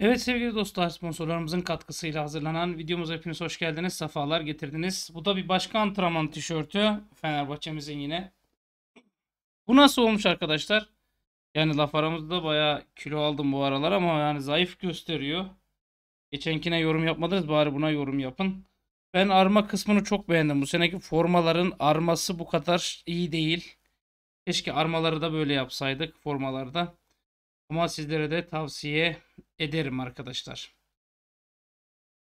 Evet sevgili dostlar sponsorlarımızın katkısıyla hazırlanan videomuza hepiniz hoş geldiniz. Safalar getirdiniz. Bu da bir başka antrenman tişörtü. Fenerbahçe'mizin yine. Bu nasıl olmuş arkadaşlar? Yani laf aramızda baya kilo aldım bu aralar ama yani zayıf gösteriyor. Geçenkine yorum yapmadınız bari buna yorum yapın. Ben arma kısmını çok beğendim. Bu seneki formaların arması bu kadar iyi değil. Keşke armaları da böyle yapsaydık formalarda. Ama sizlere de tavsiye ederim arkadaşlar.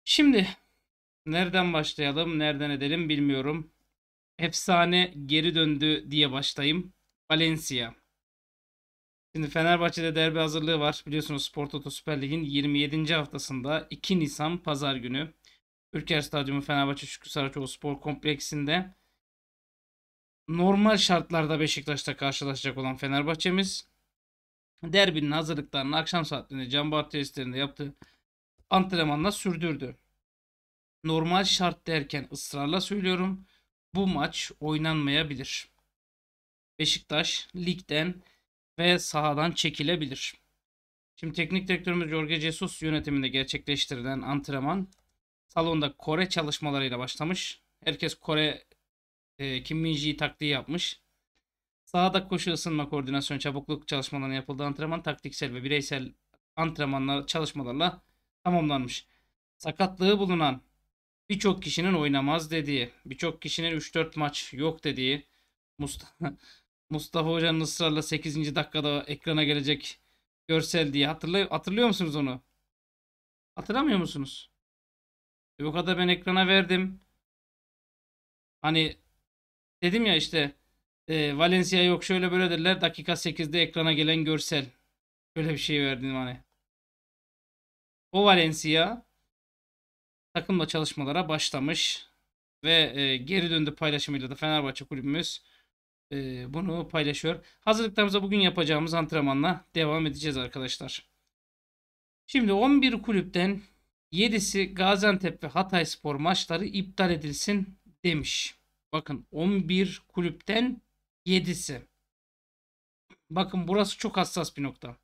Şimdi nereden başlayalım, nereden edelim bilmiyorum. Efsane geri döndü diye başlayayım. Valencia. Şimdi Fenerbahçe'de derbi hazırlığı var. Biliyorsunuz Spor Toto Süper Lig'in 27. haftasında 2 Nisan Pazar günü Ülker Stadyumu Fenerbahçe Şükrü Saraçoğlu Spor Kompleksi'nde normal şartlarda Beşiktaş'ta karşılaşacak olan Fenerbahçe'miz derbinin hazırlıklarını akşam saatlerinde Canbar tesislerinde yaptığı antrenmanla sürdürdü. Normal şart derken ısrarla söylüyorum bu maç oynanmayabilir. Beşiktaş ligden ve sahadan çekilebilir. Şimdi teknik direktörümüz Jorge Jesus yönetiminde gerçekleştirilen antrenman salonda Kore çalışmalarıyla başlamış. Herkes Kore e, Kim Min taktiği yapmış. Sahada koşu, ısınma, koordinasyon, çabukluk çalışmalarına yapıldığı antrenman taktiksel ve bireysel antrenmanlar çalışmalarla tamamlanmış. Sakatlığı bulunan birçok kişinin oynamaz dediği, birçok kişinin 3-4 maç yok dediği, Mustafa, Mustafa Hoca'nın ısrarla 8. dakikada ekrana gelecek görsel diye hatırlıyor, hatırlıyor musunuz onu? Hatırlamıyor musunuz? E bu kadar ben ekrana verdim. Hani dedim ya işte e, Valencia yok şöyle böyle derler Dakika 8'de ekrana gelen görsel. Böyle bir şey verdin hani. O Valencia takımla çalışmalara başlamış ve e, geri döndü paylaşımıyla da Fenerbahçe kulübümüz e, bunu paylaşıyor. Hazırlıklarımıza bugün yapacağımız antrenmanla devam edeceğiz arkadaşlar. Şimdi 11 kulüpten 7'si Gaziantep ve Hatay Spor maçları iptal edilsin demiş. Bakın 11 kulüpten 7'si. Bakın burası çok hassas bir nokta.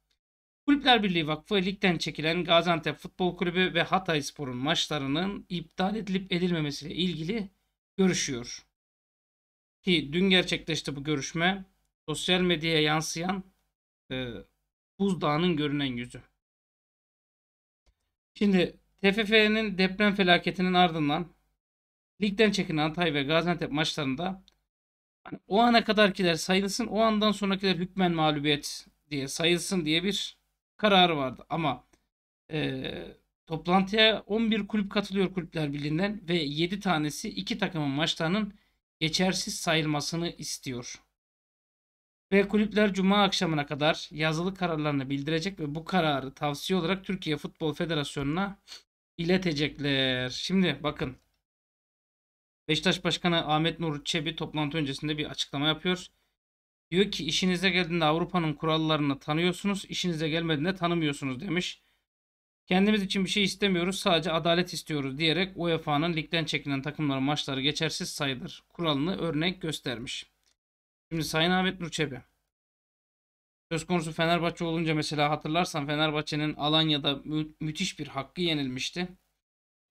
Kulüpler Birliği Vakfı ligden çekilen Gaziantep Futbol Kulübü ve Hatay Spor'un maçlarının iptal edilip edilmemesiyle ilgili görüşüyor. Ki dün gerçekleşti bu görüşme. Sosyal medyaya yansıyan e, buzdağının görünen yüzü. Şimdi TFF'nin deprem felaketinin ardından ligden çekilen Hatay ve Gaziantep maçlarında hani o ana kadarkiler sayılsın o andan sonrakiler hükmen mağlubiyet diye sayılsın diye bir kararı vardı. Ama e, toplantıya 11 kulüp katılıyor kulüpler birliğinden ve 7 tanesi iki takımın maçlarının geçersiz sayılmasını istiyor. Ve kulüpler cuma akşamına kadar yazılı kararlarını bildirecek ve bu kararı tavsiye olarak Türkiye Futbol Federasyonu'na iletecekler. Şimdi bakın Beşiktaş Başkanı Ahmet Nur Çebi toplantı öncesinde bir açıklama yapıyor. Diyor ki işinize geldiğinde Avrupa'nın kurallarını tanıyorsunuz, işinize gelmediğinde tanımıyorsunuz demiş. Kendimiz için bir şey istemiyoruz, sadece adalet istiyoruz diyerek UEFA'nın ligden çekilen takımların maçları geçersiz sayılır kuralını örnek göstermiş. Şimdi Sayın Ahmet Nur Çebi. Söz konusu Fenerbahçe olunca mesela hatırlarsan Fenerbahçe'nin Alanya'da mü müthiş bir hakkı yenilmişti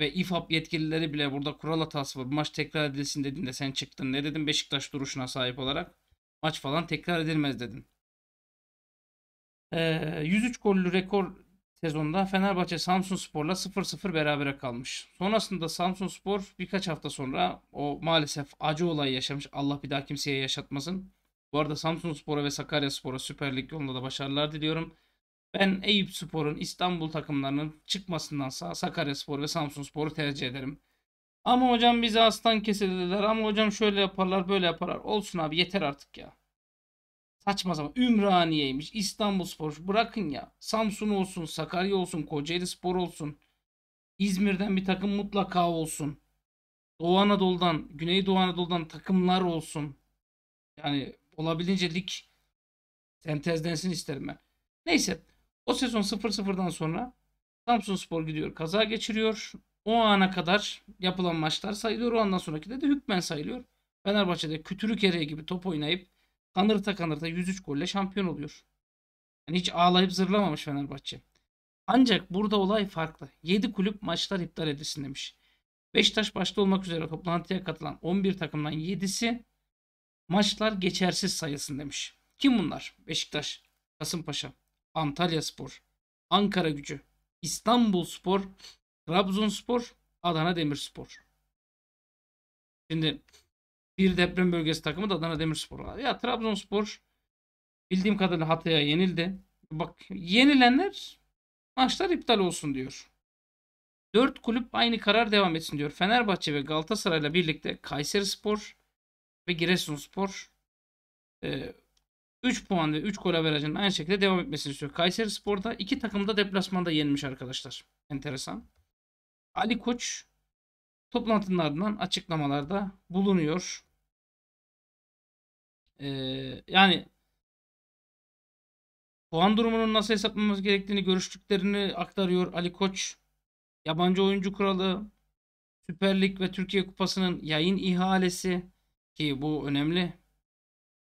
ve İFAP yetkilileri bile burada kural hatası var. maç tekrar edilsin dediğinde sen çıktın. Ne dedim? Beşiktaş duruşuna sahip olarak? Maç falan tekrar edilmez dedin. Ee, 103 gollü rekor sezonda Fenerbahçe Samsun Spor'la 0-0 berabere kalmış. Sonrasında Samsun Spor birkaç hafta sonra o maalesef acı olay yaşamış. Allah bir daha kimseye yaşatmasın. Bu arada Samsun Spor'a ve Sakarya Spor'a Süper Lig yolunda da başarılar diliyorum. Ben Eyüp Spor'un İstanbul takımlarının çıkmasındansa Sakarya Spor ve Samsun Spor'u tercih ederim. Ama hocam bizi aslan keser dediler. Ama hocam şöyle yaparlar böyle yaparlar. Olsun abi yeter artık ya. Saçma sapan. Ümraniye'ymiş. İstanbul Spor. Bırakın ya. Samsun olsun. Sakarya olsun. Kocaeli Spor olsun. İzmir'den bir takım mutlaka olsun. Doğu Anadolu'dan, Güneydoğu Anadolu'dan takımlar olsun. Yani olabildiğince lig sentezlensin isterim ben. Neyse. O sezon 0-0'dan sonra Spor gidiyor kaza geçiriyor. O ana kadar yapılan maçlar sayılıyor. O andan sonraki de, de hükmen sayılıyor. Fenerbahçe'de kütürük ereği gibi top oynayıp kanırta kanırta 103 golle şampiyon oluyor. Yani hiç ağlayıp zırlamamış Fenerbahçe. Ancak burada olay farklı. 7 kulüp maçlar iptal edilsin demiş. Beşiktaş başta olmak üzere toplantıya katılan 11 takımdan 7'si maçlar geçersiz sayılsın demiş. Kim bunlar? Beşiktaş, Kasımpaşa, Antalya Spor, Ankara Gücü, İstanbul Spor, Trabzon Spor, Adana Demirspor. Şimdi bir deprem bölgesi takımı da Adana Demirspor var. Ya Spor bildiğim kadarıyla Hatay'a yenildi. Bak yenilenler maçlar iptal olsun diyor. Dört kulüp aynı karar devam etsin diyor. Fenerbahçe ve Galatasaray'la birlikte Kayseri Spor ve Giresunspor e, 3 puan ve 3 gol averajının aynı şekilde devam etmesini istiyor. Kayseri Spor'da iki takım da deplasmanda yenilmiş arkadaşlar. Enteresan. Ali Koç toplantının ardından açıklamalarda bulunuyor. Ee, yani puan durumunun nasıl hesaplamamız gerektiğini görüştüklerini aktarıyor Ali Koç. Yabancı oyuncu kuralı, Süper Lig ve Türkiye Kupası'nın yayın ihalesi ki bu önemli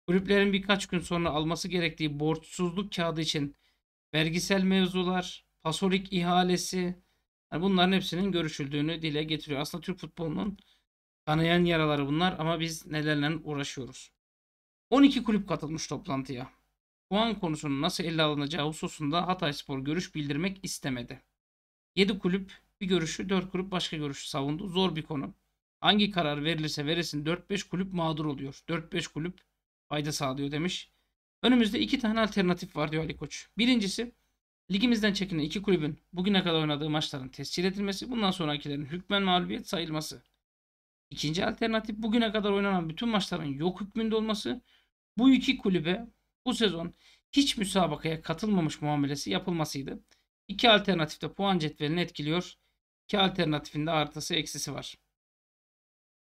Kulüplerin birkaç gün sonra alması gerektiği borçsuzluk kağıdı için vergisel mevzular, pasolik ihalesi yani bunların hepsinin görüşüldüğünü dile getiriyor. Aslında Türk futbolunun kanayan yaraları bunlar ama biz nelerle uğraşıyoruz. 12 kulüp katılmış toplantıya. Puan konusunun nasıl ele alınacağı hususunda Hatay Spor görüş bildirmek istemedi. 7 kulüp bir görüşü, 4 kulüp başka görüşü savundu. Zor bir konu. Hangi karar verilirse verilsin 4-5 kulüp mağdur oluyor. 4-5 kulüp fayda sağlıyor demiş. Önümüzde iki tane alternatif var diyor Ali Koç. Birincisi ligimizden çekilen iki kulübün bugüne kadar oynadığı maçların tescil edilmesi, bundan sonrakilerin hükmen mağlubiyet sayılması. İkinci alternatif bugüne kadar oynanan bütün maçların yok hükmünde olması. Bu iki kulübe bu sezon hiç müsabakaya katılmamış muamelesi yapılmasıydı. İki alternatif de puan cetvelini etkiliyor. İki alternatifin de artısı eksisi var.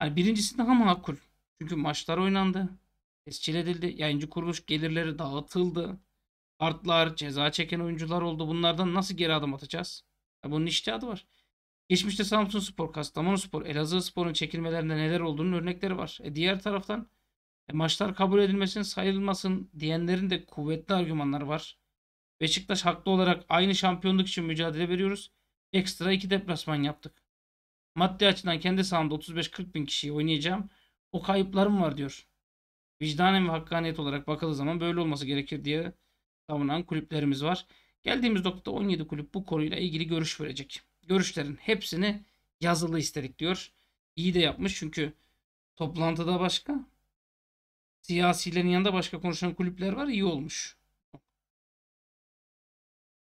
Yani birincisi daha makul. Çünkü maçlar oynandı tescil edildi. Yayıncı kuruluş gelirleri dağıtıldı. Artlar, ceza çeken oyuncular oldu. Bunlardan nasıl geri adım atacağız? Ya bunun iştihadı var. Geçmişte Samsun Spor, Kastamonu Spor, Elazığ Spor'un çekilmelerinde neler olduğunun örnekleri var. E diğer taraftan e maçlar kabul edilmesin, sayılmasın diyenlerin de kuvvetli argümanları var. Beşiktaş haklı olarak aynı şampiyonluk için mücadele veriyoruz. Ekstra iki deplasman yaptık. Maddi açıdan kendi sahamda 35-40 bin kişiyi oynayacağım. O kayıplarım var diyor vicdanen ve hakkaniyet olarak bakıldığı zaman böyle olması gerekir diye savunan kulüplerimiz var. Geldiğimiz noktada 17 kulüp bu konuyla ilgili görüş verecek. Görüşlerin hepsini yazılı istedik diyor. İyi de yapmış çünkü toplantıda başka, siyasilerin yanında başka konuşan kulüpler var. İyi olmuş.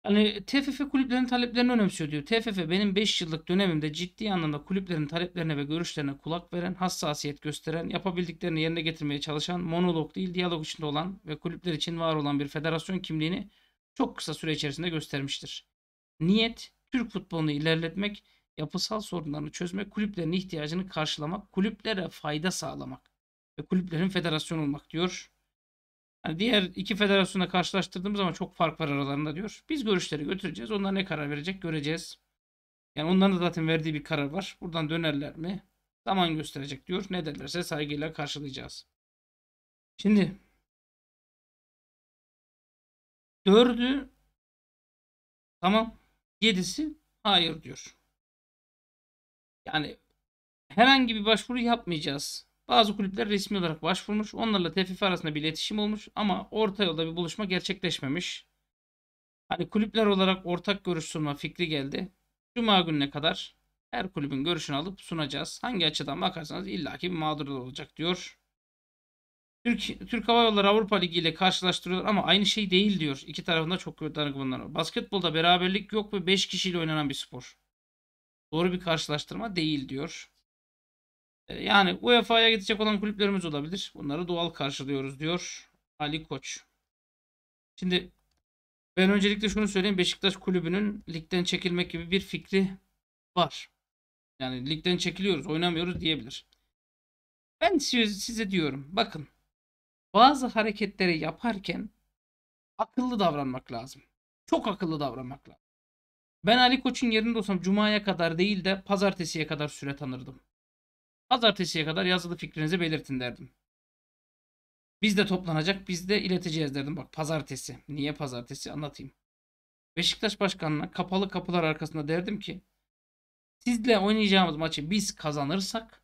Hani TFF kulüplerin taleplerini önemsiyor diyor. TFF benim 5 yıllık dönemimde ciddi anlamda kulüplerin taleplerine ve görüşlerine kulak veren, hassasiyet gösteren, yapabildiklerini yerine getirmeye çalışan, monolog değil diyalog içinde olan ve kulüpler için var olan bir federasyon kimliğini çok kısa süre içerisinde göstermiştir. Niyet, Türk futbolunu ilerletmek, yapısal sorunlarını çözmek, kulüplerin ihtiyacını karşılamak, kulüplere fayda sağlamak ve kulüplerin federasyon olmak diyor yani diğer iki federasyonla karşılaştırdığımız zaman çok fark var aralarında diyor. Biz görüşleri götüreceğiz. Onlar ne karar verecek göreceğiz. Yani onların da zaten verdiği bir karar var. Buradan dönerler mi? Zaman gösterecek diyor. Ne derlerse saygıyla karşılayacağız. Şimdi dördü tamam yedisi hayır diyor. Yani herhangi bir başvuru yapmayacağız bazı kulüpler resmi olarak başvurmuş. Onlarla TFF arasında bir iletişim olmuş ama orta yolda bir buluşma gerçekleşmemiş. Hani kulüpler olarak ortak görüş sunma fikri geldi. Cuma gününe kadar her kulübün görüşünü alıp sunacağız. Hangi açıdan bakarsanız illaki bir mağdurlar olacak diyor. Türk, Türk Hava Yolları Avrupa Ligi ile karşılaştırıyorlar ama aynı şey değil diyor. İki tarafında çok kötü bunlar var. Basketbolda beraberlik yok ve 5 kişiyle oynanan bir spor. Doğru bir karşılaştırma değil diyor. E, yani UEFA'ya gidecek olan kulüplerimiz olabilir. Bunları doğal karşılıyoruz diyor Ali Koç. Şimdi ben öncelikle şunu söyleyeyim. Beşiktaş kulübünün ligden çekilmek gibi bir fikri var. Yani ligden çekiliyoruz, oynamıyoruz diyebilir. Ben size diyorum bakın bazı hareketleri yaparken akıllı davranmak lazım. Çok akıllı davranmak lazım. Ben Ali Koç'un yerinde olsam cumaya kadar değil de pazartesiye kadar süre tanırdım. Pazartesiye kadar yazılı fikrinizi belirtin derdim. Biz de toplanacak, biz de ileteceğiz derdim. Bak pazartesi. Niye pazartesi anlatayım. Beşiktaş Başkanı'na kapalı kapılar arkasında derdim ki sizle oynayacağımız maçı biz kazanırsak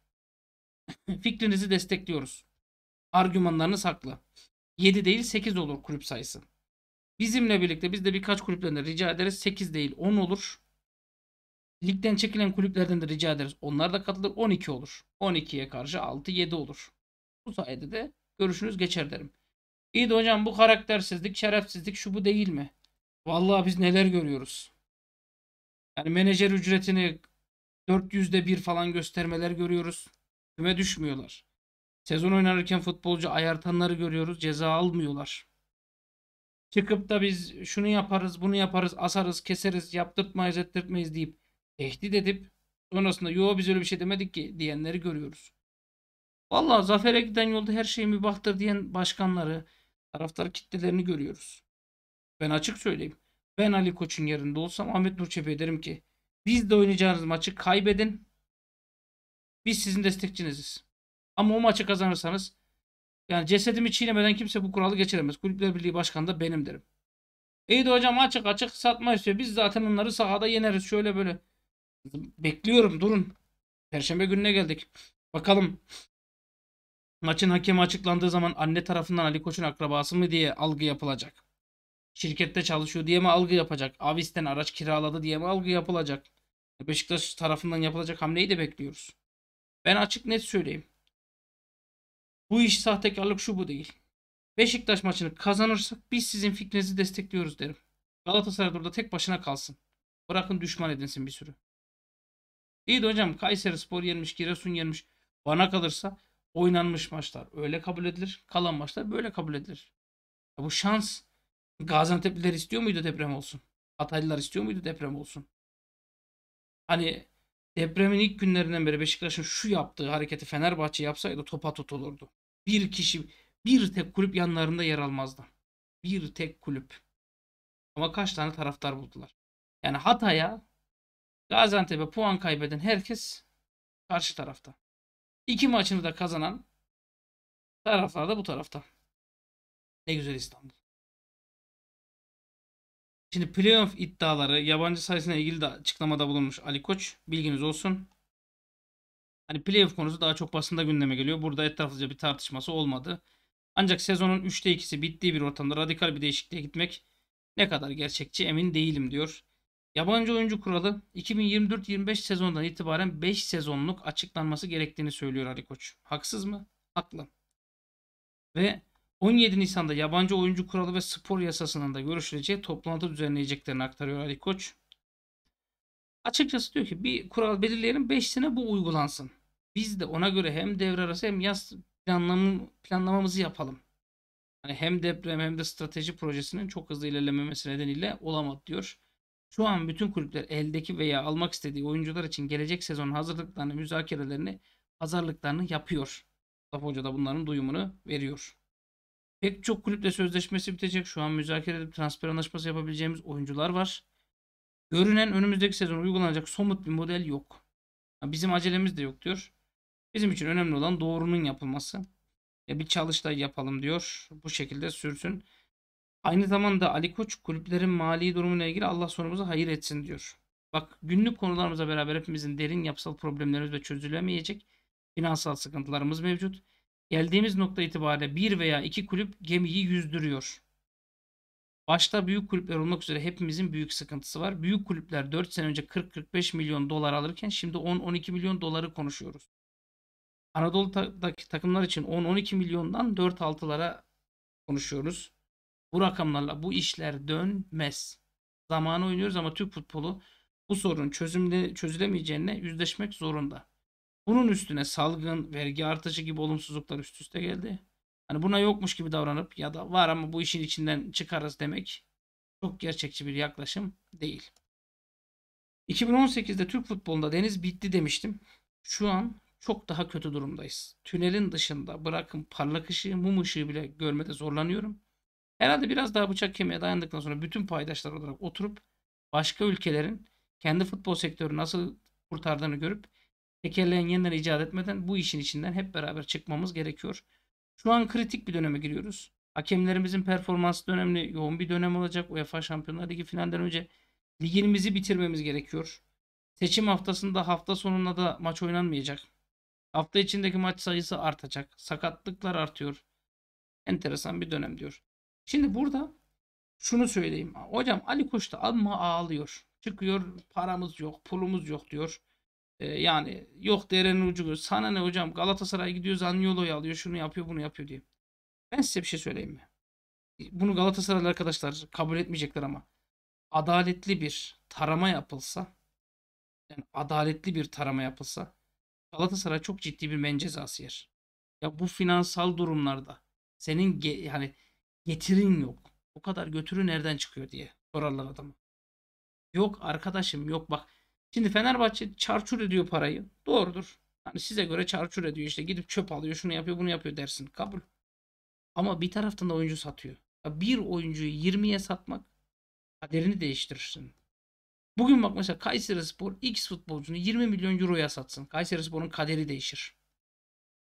fikrinizi destekliyoruz. Argümanlarınız sakla. 7 değil 8 olur kulüp sayısı. Bizimle birlikte biz de birkaç kulüplerine rica ederiz 8 değil 10 olur. Ligden çekilen kulüplerden de rica ederiz. Onlar da katılır. 12 olur. 12'ye karşı 6-7 olur. Bu sayede de görüşünüz geçer derim. İyi de hocam bu karaktersizlik, şerefsizlik şu bu değil mi? Vallahi biz neler görüyoruz. Yani menajer ücretini 400'de bir falan göstermeler görüyoruz. Küme düşmüyorlar. Sezon oynarken futbolcu ayartanları görüyoruz. Ceza almıyorlar. Çıkıp da biz şunu yaparız, bunu yaparız, asarız, keseriz, yaptırtmayız, ettirtmeyiz deyip tehdit edip sonrasında yo biz öyle bir şey demedik ki diyenleri görüyoruz. Valla zafere giden yolda her şey mübahtır diyen başkanları, taraftar kitlelerini görüyoruz. Ben açık söyleyeyim. Ben Ali Koç'un yerinde olsam Ahmet Nur Çebi'ye derim ki biz de oynayacağınız maçı kaybedin. Biz sizin destekçiniziz. Ama o maçı kazanırsanız yani cesedimi çiğnemeden kimse bu kuralı geçiremez. Kulüpler Birliği Başkanı da benim derim. İyi de hocam açık açık satma istiyor. Biz zaten onları sahada yeneriz. Şöyle böyle. Bekliyorum durun. Perşembe gününe geldik. Bakalım maçın hakemi açıklandığı zaman anne tarafından Ali Koç'un akrabası mı diye algı yapılacak. Şirkette çalışıyor diye mi algı yapacak? Avis'ten araç kiraladı diye mi algı yapılacak? Beşiktaş tarafından yapılacak hamleyi de bekliyoruz. Ben açık net söyleyeyim. Bu iş sahtekarlık şu bu değil. Beşiktaş maçını kazanırsak biz sizin fikrinizi destekliyoruz derim. Galatasaray burada tek başına kalsın. Bırakın düşman edinsin bir sürü. İyi de hocam Kayseri Spor yenmiş, Giresun yenmiş. Bana kalırsa oynanmış maçlar öyle kabul edilir. Kalan maçlar böyle kabul edilir. Ya bu şans Gaziantep'liler istiyor muydu deprem olsun? Hataylılar istiyor muydu deprem olsun? Hani depremin ilk günlerinden beri Beşiktaş'ın şu yaptığı hareketi Fenerbahçe yapsaydı topa tot olurdu. Bir kişi, bir tek kulüp yanlarında yer almazdı. Bir tek kulüp. Ama kaç tane taraftar buldular. Yani Hatay'a Gaziantep'e puan kaybeden herkes karşı tarafta. İki maçını da kazanan taraflar da bu tarafta. Ne güzel İstanbul. Şimdi playoff iddiaları yabancı sayısına ilgili de açıklamada bulunmuş Ali Koç. Bilginiz olsun. Hani playoff konusu daha çok basında gündeme geliyor. Burada etraflıca bir tartışması olmadı. Ancak sezonun 3'te 2'si bittiği bir ortamda radikal bir değişikliğe gitmek ne kadar gerçekçi emin değilim diyor. Yabancı oyuncu kuralı 2024-25 sezondan itibaren 5 sezonluk açıklanması gerektiğini söylüyor Ali Koç. Haksız mı? Haklı. Ve 17 Nisan'da yabancı oyuncu kuralı ve spor yasasının da görüşüleceği toplantı düzenleyeceklerini aktarıyor Ali Koç. Açıkçası diyor ki bir kural belirleyelim 5 sene bu uygulansın. Biz de ona göre hem devre arası hem yaz planlamamızı yapalım. Yani hem deprem hem de strateji projesinin çok hızlı ilerlememesi nedeniyle olamadı diyor. Şu an bütün kulüpler eldeki veya almak istediği oyuncular için gelecek sezon hazırlıklarını, müzakerelerini, pazarlıklarını yapıyor. Mustafa Hoca da bunların duyumunu veriyor. Pek çok kulüple sözleşmesi bitecek. Şu an müzakere edip transfer anlaşması yapabileceğimiz oyuncular var. Görünen önümüzdeki sezon uygulanacak somut bir model yok. Bizim acelemiz de yok diyor. Bizim için önemli olan doğrunun yapılması. E, bir çalıştay yapalım diyor. Bu şekilde sürsün. Aynı zamanda Ali Koç kulüplerin mali durumuyla ilgili Allah sonumuzu hayır etsin diyor. Bak günlük konularımıza beraber hepimizin derin yapısal problemlerimiz ve çözülemeyecek finansal sıkıntılarımız mevcut. Geldiğimiz nokta itibariyle bir veya iki kulüp gemiyi yüzdürüyor. Başta büyük kulüpler olmak üzere hepimizin büyük sıkıntısı var. Büyük kulüpler 4 sene önce 40-45 milyon dolar alırken şimdi 10-12 milyon doları konuşuyoruz. Anadolu'daki takımlar için 10-12 milyondan 4-6'lara konuşuyoruz. Bu rakamlarla bu işler dönmez. Zamanı oynuyoruz ama Türk futbolu bu sorun çözümle, çözülemeyeceğine yüzleşmek zorunda. Bunun üstüne salgın, vergi artışı gibi olumsuzluklar üst üste geldi. Hani buna yokmuş gibi davranıp ya da var ama bu işin içinden çıkarız demek çok gerçekçi bir yaklaşım değil. 2018'de Türk futbolunda deniz bitti demiştim. Şu an çok daha kötü durumdayız. Tünelin dışında bırakın parlak ışığı, mum ışığı bile görmede zorlanıyorum. Herhalde biraz daha bıçak kemiğe dayandıktan sonra bütün paydaşlar olarak oturup başka ülkelerin kendi futbol sektörü nasıl kurtardığını görüp tekerleğin yeniler icat etmeden bu işin içinden hep beraber çıkmamız gerekiyor. Şu an kritik bir döneme giriyoruz. Hakemlerimizin performansı önemli, yoğun bir dönem olacak. UEFA Şampiyonlar Ligi finalden önce ligimizi bitirmemiz gerekiyor. Seçim haftasında hafta sonunda da maç oynanmayacak. Hafta içindeki maç sayısı artacak. Sakatlıklar artıyor. Enteresan bir dönem diyor. Şimdi burada şunu söyleyeyim. Hocam Ali Koç da alma ağlıyor. Çıkıyor paramız yok, pulumuz yok diyor. Ee, yani yok derenin ucu. Sana ne hocam Galatasaray gidiyor Zaniolo'yu alıyor şunu yapıyor bunu yapıyor diye. Ben size bir şey söyleyeyim mi? Bunu Galatasaraylı arkadaşlar kabul etmeyecekler ama adaletli bir tarama yapılsa yani adaletli bir tarama yapılsa Galatasaray çok ciddi bir men cezası yer. Ya bu finansal durumlarda senin hani getirin yok. O kadar götürü nereden çıkıyor diye sorarlar adamı. Yok arkadaşım yok bak. Şimdi Fenerbahçe çarçur ediyor parayı. Doğrudur. Hani size göre çarçur ediyor işte gidip çöp alıyor şunu yapıyor bunu yapıyor dersin. Kabul. Ama bir taraftan da oyuncu satıyor. Bir oyuncuyu 20'ye satmak kaderini değiştirirsin. Bugün bak mesela Kayseri Spor X futbolcunu 20 milyon euroya satsın. Kayseri Spor'un kaderi değişir.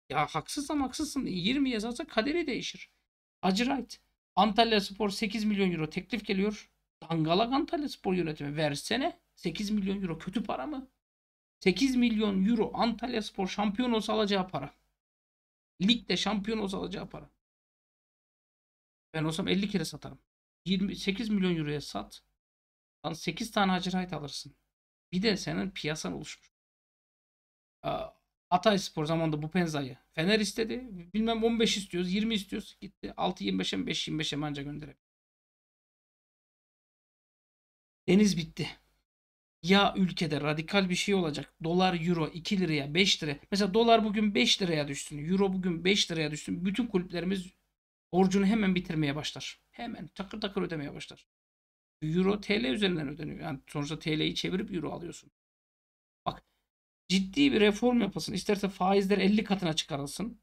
Ya haksızsan haksızsın. 20'ye satsa kaderi değişir. Acırayt. Antalya Spor 8 milyon euro teklif geliyor. Dangalak Antalya Spor yönetimi versene. 8 milyon euro kötü para mı? 8 milyon euro Antalya Spor şampiyon olsa alacağı para. Ligde şampiyon olsa alacağı para. Ben olsam 50 kere satarım. 28 milyon euroya sat. Lan 8 tane Hacirayt alırsın. Bir de senin piyasan oluşmuş. Hatay Spor zamanında bu penzayı Fener istedi. Bilmem 15 istiyoruz, 20 istiyoruz. Gitti 6-25'e 5-25'e manca anca gönderebilir. Deniz bitti. Ya ülkede radikal bir şey olacak. Dolar, euro 2 liraya, 5 liraya. Mesela dolar bugün 5 liraya düşsün. Euro bugün 5 liraya düşsün. Bütün kulüplerimiz borcunu hemen bitirmeye başlar. Hemen takır takır ödemeye başlar. Euro TL üzerinden ödeniyor. Yani sonuçta TL'yi çevirip euro alıyorsun ciddi bir reform yapasın, İsterse faizler 50 katına çıkarılsın.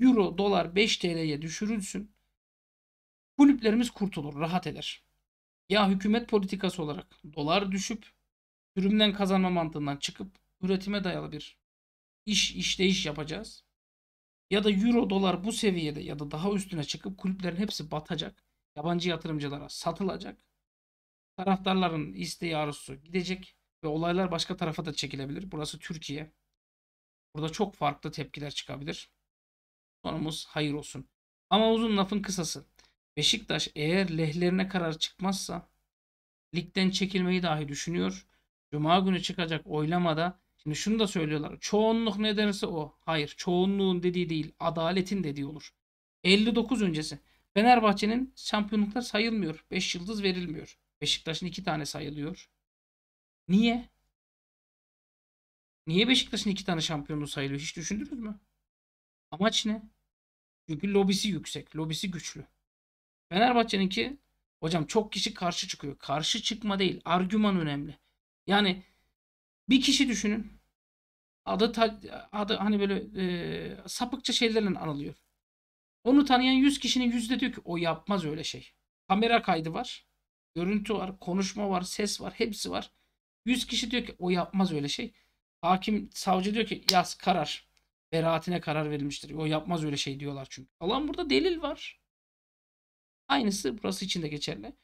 Euro, dolar 5 TL'ye düşürülsün. Kulüplerimiz kurtulur, rahat eder. Ya hükümet politikası olarak dolar düşüp üründen kazanma mantığından çıkıp üretime dayalı bir iş işleyiş yapacağız. Ya da euro dolar bu seviyede ya da daha üstüne çıkıp kulüplerin hepsi batacak. Yabancı yatırımcılara satılacak. Taraftarların isteği arzusu gidecek ve olaylar başka tarafa da çekilebilir. Burası Türkiye. Burada çok farklı tepkiler çıkabilir. Sonumuz hayır olsun. Ama uzun lafın kısası. Beşiktaş eğer lehlerine karar çıkmazsa ligden çekilmeyi dahi düşünüyor. Cuma günü çıkacak oylamada şimdi şunu da söylüyorlar. Çoğunluk ne derse o. Hayır çoğunluğun dediği değil adaletin dediği olur. 59 öncesi Fenerbahçe'nin şampiyonluklar sayılmıyor. 5 yıldız verilmiyor. Beşiktaş'ın 2 tane sayılıyor. Niye? Niye Beşiktaş'ın iki tane şampiyonluğu sayılıyor? Hiç düşündünüz mü? Amaç ne? Çünkü lobisi yüksek. Lobisi güçlü. Fenerbahçe'ninki hocam çok kişi karşı çıkıyor. Karşı çıkma değil. Argüman önemli. Yani bir kişi düşünün. Adı, adı hani böyle e, sapıkça şeylerle anılıyor. Onu tanıyan 100 kişinin yüzde diyor ki o yapmaz öyle şey. Kamera kaydı var. Görüntü var, konuşma var, ses var, hepsi var. 100 kişi diyor ki o yapmaz öyle şey. Hakim savcı diyor ki yaz karar. Beraatine karar verilmiştir. O yapmaz öyle şey diyorlar çünkü. Alan burada delil var. Aynısı burası için de geçerli.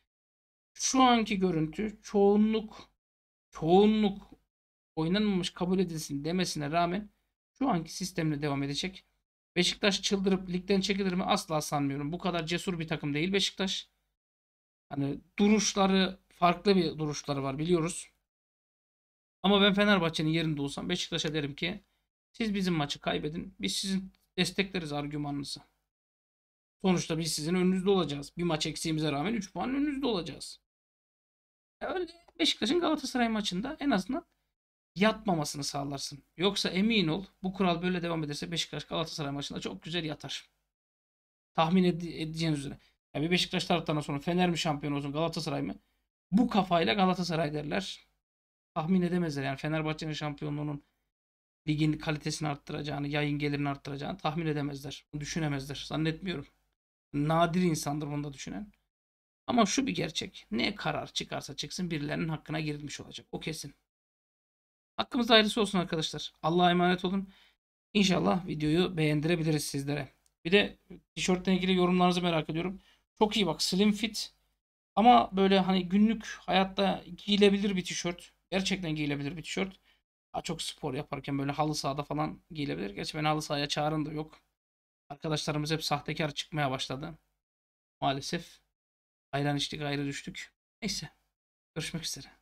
Şu anki görüntü çoğunluk çoğunluk oynanmamış kabul edilsin demesine rağmen şu anki sistemle devam edecek. Beşiktaş çıldırıp ligden çekilir mi? Asla sanmıyorum. Bu kadar cesur bir takım değil Beşiktaş. Hani duruşları farklı bir duruşları var biliyoruz. Ama ben Fenerbahçe'nin yerinde olsam Beşiktaş'a derim ki siz bizim maçı kaybedin. Biz sizin destekleriz argümanınızı. Sonuçta biz sizin önünüzde olacağız. Bir maç eksiğimize rağmen 3 puan önünüzde olacağız. Öyle Beşiktaş'ın Galatasaray maçında en azından yatmamasını sağlarsın. Yoksa emin ol bu kural böyle devam ederse Beşiktaş Galatasaray maçında çok güzel yatar. Tahmin ede- edeceğiniz üzere. Ya bir Beşiktaş taraftarına sonra Fener mi şampiyon olsun Galatasaray mı? Bu kafayla Galatasaray derler tahmin edemezler. Yani Fenerbahçe'nin şampiyonluğunun ligin kalitesini arttıracağını, yayın gelirini arttıracağını tahmin edemezler. Düşünemezler. Zannetmiyorum. Nadir insandır bunu da düşünen. Ama şu bir gerçek. Ne karar çıkarsa çıksın birilerinin hakkına girilmiş olacak. O kesin. Hakkımız ayrısı olsun arkadaşlar. Allah'a emanet olun. İnşallah videoyu beğendirebiliriz sizlere. Bir de tişörtle ilgili yorumlarınızı merak ediyorum. Çok iyi bak slim fit ama böyle hani günlük hayatta giyilebilir bir tişört. Gerçekten giyilebilir bir tişört. çok spor yaparken böyle halı sahada falan giyilebilir. Gerçi ben halı sahaya çağıran da yok. Arkadaşlarımız hep sahtekar çıkmaya başladı. Maalesef. Ayran içtik ayrı düştük. Neyse. Görüşmek üzere.